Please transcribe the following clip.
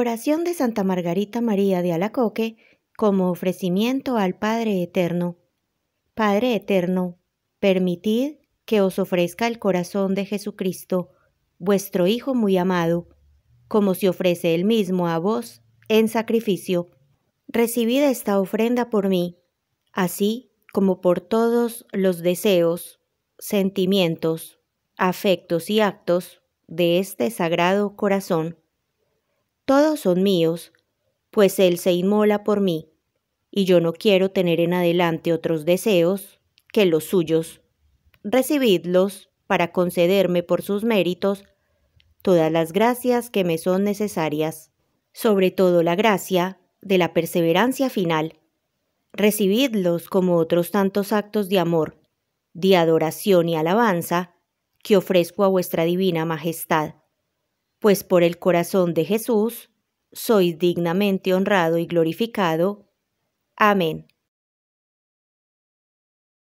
Oración de Santa Margarita María de Alacoque como ofrecimiento al Padre Eterno. Padre Eterno, permitid que os ofrezca el corazón de Jesucristo, vuestro Hijo muy amado, como se ofrece él mismo a vos en sacrificio. Recibid esta ofrenda por mí, así como por todos los deseos, sentimientos, afectos y actos de este sagrado corazón todos son míos, pues Él se inmola por mí, y yo no quiero tener en adelante otros deseos que los suyos. Recibidlos para concederme por sus méritos todas las gracias que me son necesarias, sobre todo la gracia de la perseverancia final. Recibidlos como otros tantos actos de amor, de adoración y alabanza que ofrezco a vuestra divina majestad pues por el corazón de Jesús sois dignamente honrado y glorificado. Amén.